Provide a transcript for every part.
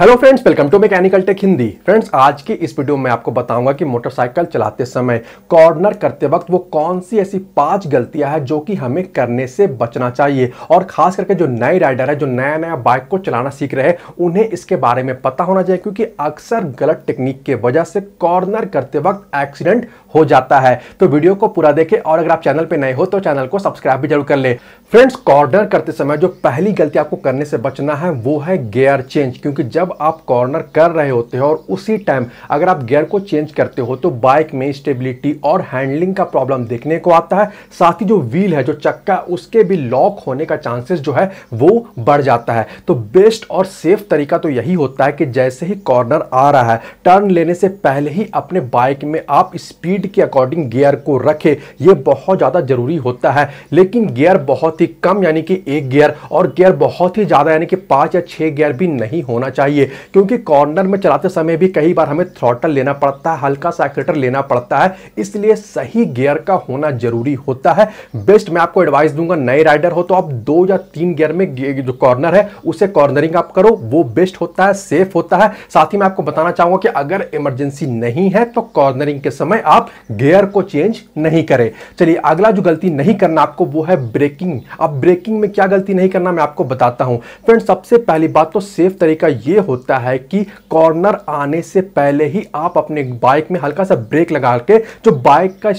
hello friends welcome to mechanical tech Hindi friends आज की इस वीडियो में आपको बताऊंगा कि मोटरसाइकिल चलाते समय कॉर्नर करते वक्त वो कौन सी ऐसी पांच गलतियां हैं जो कि हमें करने से बचना चाहिए और खास करके जो नए राइडर है जो नया नया बाइक को चलाना सीख रहे हैं उन्हें इसके बारे में पता होना चाहिए क्योंकि अक्सर गलत टेक्निक के वजह से कॉर्नर करते वक्त एक्सीडेंट हो जाता है तो वीडियो को पूरा देखें और अगर आप चैनल पर नए हो तो चैनल को सब्सक्राइब भी जरूर कर ले फ्रेंड्स कॉर्नर करते समय जो पहली गलती आपको करने से बचना है वो है गेयर चेंज क्योंकि जब जब आप कॉर्नर कर रहे होते हो और उसी टाइम अगर आप गियर को चेंज करते हो तो बाइक में स्टेबिलिटी और हैंडलिंग का प्रॉब्लम देखने को आता है साथ ही जो व्हील है जो चक्का उसके भी लॉक होने का चांसेस जो है वो बढ़ जाता है तो बेस्ट और सेफ तरीका तो यही होता है कि जैसे ही कॉर्नर आ रहा है टर्न लेने से पहले ही अपने बाइक में आप स्पीड के अकॉर्डिंग गियर को रखें यह बहुत ज़्यादा ज़रूरी होता है लेकिन गियर बहुत ही कम यानी कि एक गियर और गियर बहुत ही ज़्यादा यानी कि पाँच या छः गियर भी नहीं होना चाहिए चाहिए क्योंकि कॉर्नर में चलाते समय भी कई बार हमें थ्रॉटल लेना पड़ता है हल्का सा एक्टर लेना पड़ता है इसलिए सही गियर का होना जरूरी होता है बेस्ट मैं आपको एडवाइस दूंगा नए राइडर हो तो आप दो या तीन गियर में जो कॉर्नर है उसे कॉर्नरिंग आप करो वो बेस्ट होता है सेफ होता है साथ ही मैं आपको बताना चाहूंगा कि अगर इमरजेंसी नहीं है तो कॉर्नरिंग के समय आप गियर को चेंज नहीं करें चलिए अगला जो गलती नहीं करना आपको वो है ब्रेकिंग अब ब्रेकिंग में क्या गलती नहीं करना मैं आपको बताता हूं फ्रेंड सबसे पहली बात तो सेफ तरीका यह होता है कि कॉर्नर आने से पहले ही आप अपने बाइक में हल्का सा ब्रेक लगा के जो बाइक का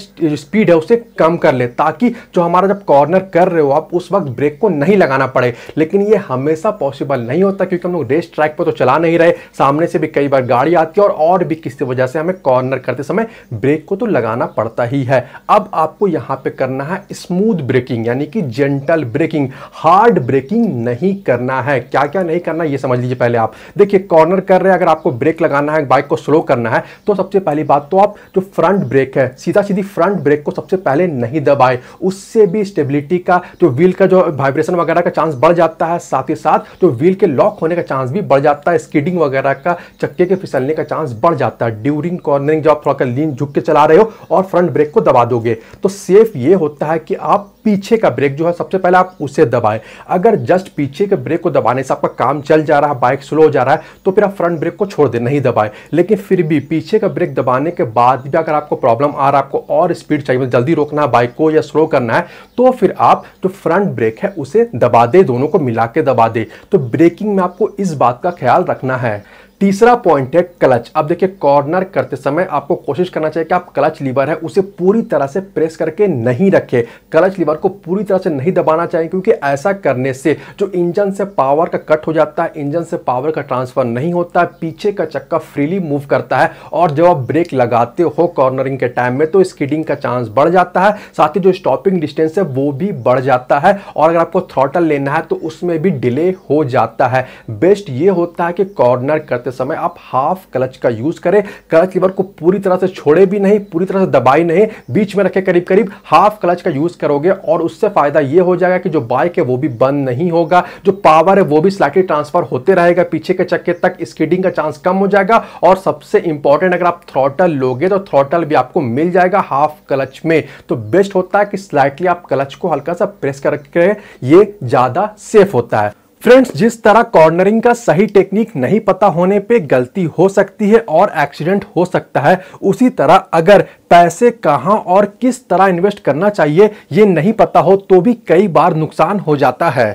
स्पीड है उसे कम कर ले ताकि जो हमारा जब कॉर्नर कर रहे हो आप उस वक्त ब्रेक को नहीं लगाना पड़े लेकिन ये हमेशा पॉसिबल नहीं होता क्योंकि हम लोग रेस ट्रैक पर तो चला नहीं रहे सामने से भी कई बार गाड़ी आती है और, और भी किसी वजह से हमें कॉर्नर करते समय ब्रेक को तो लगाना पड़ता ही है अब आपको यहाँ पे करना है स्मूथ ब्रेकिंग यानी कि जेंटल ब्रेकिंग हार्ड ब्रेकिंग नहीं करना है क्या क्या नहीं करना ये समझ लीजिए पहले आप देखिए कॉर्नर कर रहे हैं अगर आपको ब्रेक लगाना है बाइक को स्लो करना है तो सबसे पहली बात तो आप जो फ्रंट ब्रेक है सीधा सीधी फ्रंट ब्रेक को सबसे पहले नहीं दबाए उससे भी स्टेबिलिटी का जो व्हील का जो वाइब्रेशन वगैरह का चांस बढ़ जाता है साथ ही साथ जो व्हील के लॉक होने का चांस भी बढ़ जाता है स्कीडिंग वगैरह का चक्के के फिसलने का चांस बढ़ जाता है ड्यूरिंग कॉर्नरिंग जो आप थोड़ा लीन झुक के चला रहे हो और फ्रंट ब्रेक को दबा दोगे तो सेफ ये होता है कि आप पीछे का ब्रेक जो है सबसे पहले आप उसे दबाएं अगर जस्ट पीछे के ब्रेक को दबाने से आपका काम चल जा रहा है बाइक स्लो हो जा रहा है तो फिर आप फ्रंट ब्रेक को छोड़ दें नहीं दबाएं लेकिन फिर भी पीछे का ब्रेक दबाने के बाद भी अगर आपको प्रॉब्लम आ रहा है आपको और स्पीड चाहिए मतलब जल्दी रोकना है बाइक को या स्लो करना है तो फिर आप जो फ्रंट ब्रेक है उसे दबा दे दोनों को मिला के दबा दे तो ब्रेकिंग में आपको इस बात का ख्याल रखना है तीसरा पॉइंट है क्लच अब देखिए कॉर्नर करते समय आपको कोशिश करना चाहिए कि आप क्लच लीवर है उसे पूरी तरह से प्रेस करके नहीं रखें क्लच लीवर को पूरी तरह से नहीं दबाना चाहिए क्योंकि ऐसा करने से जो इंजन से पावर का कट हो जाता है इंजन से पावर का ट्रांसफर नहीं होता पीछे का चक्का फ्रीली मूव करता है और जब आप ब्रेक लगाते हो कॉर्नरिंग के टाइम में तो स्कीडिंग का चांस बढ़ जाता है साथ ही जो स्टॉपिंग डिस्टेंस है वो भी बढ़ जाता है और अगर आपको थ्रॉटल लेना है तो उसमें भी डिले हो जाता है बेस्ट ये होता है कि कॉर्नर करते समय आप हाफ क्लच का यूज करें क्लच लीवर को पूरी तरह से छोड़े भी नहीं पूरी तरह से दबाई नहीं बीच में रखे करीब करीब हाफ क्लच का यूज करोगे और उससे फायदा यह हो जाएगा कि जो बाइक है वो भी बंद नहीं होगा जो पावर है वो भी स्लाइटली ट्रांसफर होते रहेगा पीछे के चक्के तक स्कीडिंग का चांस कम हो जाएगा और सबसे इंपॉर्टेंट अगर आप थ्रोटल लोगे तो थ्रोटल भी आपको मिल जाएगा हाफ क्लच में तो बेस्ट होता है कि स्लाइटली आप क्लच को हल्का सा प्रेस करके ये ज़्यादा सेफ होता है फ्रेंड्स जिस तरह कॉर्नरिंग का सही टेक्निक नहीं पता होने पे गलती हो सकती है और एक्सीडेंट हो सकता है उसी तरह अगर पैसे कहाँ और किस तरह इन्वेस्ट करना चाहिए ये नहीं पता हो तो भी कई बार नुकसान हो जाता है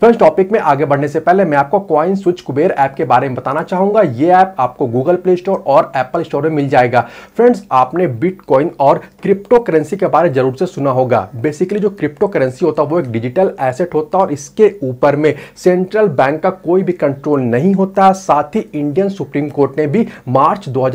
फ्रेंड्स टॉपिक में आगे बढ़ने से पहले मैं आपको कॉइन स्विच कुबेर ऐप के बारे में बताना चाहूंगा ये ऐप आप आपको गूगल प्ले स्टोर और एप्पल स्टोर में मिल जाएगा फ्रेंड्स आपने बिटकॉइन और क्रिप्टो करेंसी के बारे में जरूर से सुना होगा बेसिकली जो क्रिप्टो करेंसी होता है वो एक डिजिटल एसेट होता है और इसके ऊपर में सेंट्रल बैंक का कोई भी कंट्रोल नहीं होता साथ ही इंडियन सुप्रीम कोर्ट ने भी मार्च दो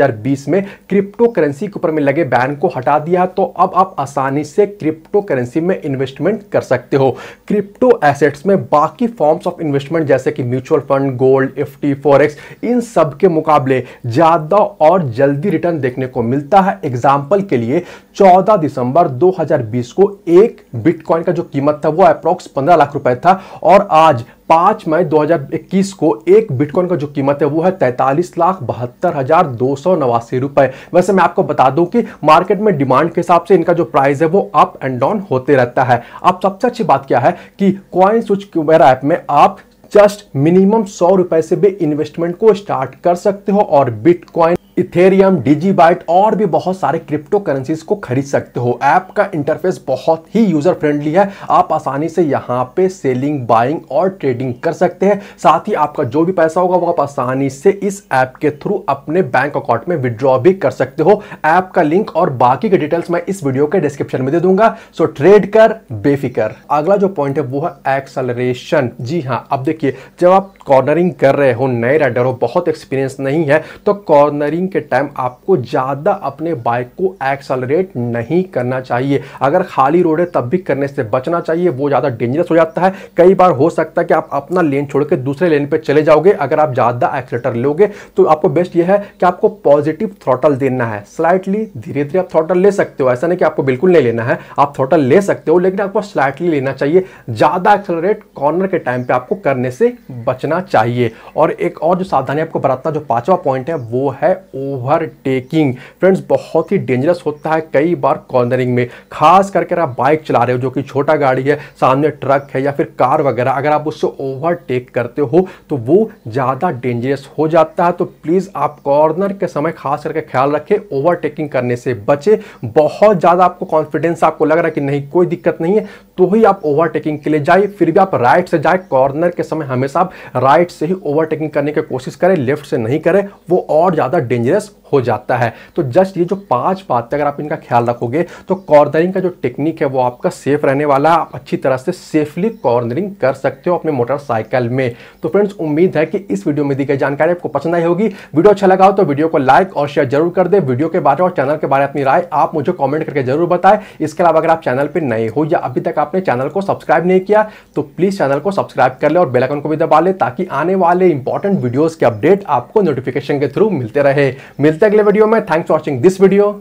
में क्रिप्टो करेंसी के ऊपर में लगे बैन को हटा दिया तो अब आप आसानी से क्रिप्टो करेंसी में इन्वेस्टमेंट कर सकते हो क्रिप्टो एसेट्स में बाकी फॉर्म्स ऑफ इन्वेस्टमेंट जैसे कि म्यूचुअल फंड गोल्ड टी फॉरेक्स इन सब के मुकाबले ज़्यादा और जल्दी रिटर्न देखने को मिलता है एग्जाम्पल के लिए 14 दिसंबर 2020 को एक बिटकॉइन का जो कीमत था वो अप्रॉक्स 15 लाख रुपए था और आज पाँच मई 2021 को एक बिटकॉइन का जो कीमत है वो है तैंतालीस लाख बहत्तर हजार दो सौ नवासी रुपए वैसे मैं आपको बता दूं कि मार्केट में डिमांड के हिसाब से इनका जो प्राइस है वो अप एंड डाउन होते रहता है अब सबसे अच्छी बात क्या है कि क्वाइन स्विच क्यूबेरा ऐप में आप जस्ट मिनिमम सौ रुपए से भी इन्वेस्टमेंट को स्टार्ट कर सकते हो और बिटकॉइन इथेरियम डिजीबाइट और भी बहुत सारे क्रिप्टो करेंसीज को खरीद सकते हो ऐप का इंटरफेस बहुत ही यूजर फ्रेंडली है आप आसानी से यहाँ पे सेलिंग बाइंग और ट्रेडिंग कर सकते हैं साथ ही आपका जो भी पैसा होगा वो आप आसानी से इस ऐप के थ्रू अपने बैंक अकाउंट में विड्रॉ भी कर सकते हो ऐप का लिंक और बाकी के डिटेल्स मैं इस वीडियो के डिस्क्रिप्शन में दे दूंगा सो ट्रेड कर बेफिकर अगला जो पॉइंट है वो है एक्सलरेशन जी हाँ अब देखिए जब आप कॉर्नरिंग कर रहे हो नए राइडर हो बहुत एक्सपीरियंस नहीं है तो कॉर्नरिंग ड्राइविंग के टाइम आपको ज़्यादा अपने बाइक को एक्सलरेट नहीं करना चाहिए अगर खाली रोड है तब भी करने से बचना चाहिए वो ज़्यादा डेंजरस हो जाता है कई बार हो सकता है कि आप अपना लेन छोड़ के दूसरे लेन पर चले जाओगे अगर आप ज़्यादा एक्सलेटर लोगे तो आपको बेस्ट यह है कि आपको पॉजिटिव थ्रॉटल देना है स्लाइटली धीरे धीरे आप थ्रॉटल ले सकते हो ऐसा नहीं कि आपको बिल्कुल नहीं लेना है आप थ्रॉटल ले सकते हो लेकिन आपको स्लाइटली लेना चाहिए ज़्यादा एक्सलरेट कॉर्नर के टाइम पर आपको करने से बचना चाहिए और एक और जो सावधानी आपको बरतना जो पांचवा पॉइंट है वो है ओवरटेकिंग फ्रेंड्स बहुत ही डेंजरस होता है कई बार कॉर्नरिंग में खास करके आप बाइक चला रहे हो जो कि छोटा गाड़ी है सामने ट्रक है या फिर कार वगैरह अगर आप उससे ओवरटेक करते हो तो वो ज़्यादा डेंजरस हो जाता है तो प्लीज़ आप कॉर्नर के समय खास करके ख्याल रखें ओवरटेकिंग करने से बचे बहुत ज़्यादा आपको कॉन्फिडेंस आपको लग रहा है कि नहीं कोई दिक्कत नहीं है तो ही आप ओवरटेकिंग के लिए जाइए फिर भी आप राइट से जाए कॉर्नर के समय हमेशा आप राइट से ही ओवरटेकिंग करने की कोशिश करें लेफ्ट से नहीं करें वो और ज़्यादा डेंजर डेंजरस हो जाता है तो जस्ट ये जो पांच बातें अगर आप इनका ख्याल रखोगे तो कॉर्नरिंग का जो टेक्निक है वो आपका सेफ रहने वाला आप अच्छी तरह से सेफली कॉर्नरिंग कर सकते हो अपने मोटरसाइकिल में तो फ्रेंड्स उम्मीद है कि इस वीडियो में दी गई जानकारी आपको पसंद आई होगी वीडियो अच्छा लगा हो तो वीडियो को लाइक और शेयर जरूर कर दे वीडियो के बारे और चैनल के बारे में अपनी राय आप मुझे कॉमेंट करके जरूर बताएं इसके अलावा अगर आप चैनल पर नए हो या अभी तक आपने चैनल को सब्सक्राइब नहीं किया तो प्लीज़ चैनल को सब्सक्राइब कर ले और बेलाइकन को भी दबा ले ताकि आने वाले इंपॉर्टेंट वीडियोज़ के अपडेट आपको नोटिफिकेशन के थ्रू मिलते रहे मिलते अगले वीडियो में thanks watching this video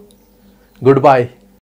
good bye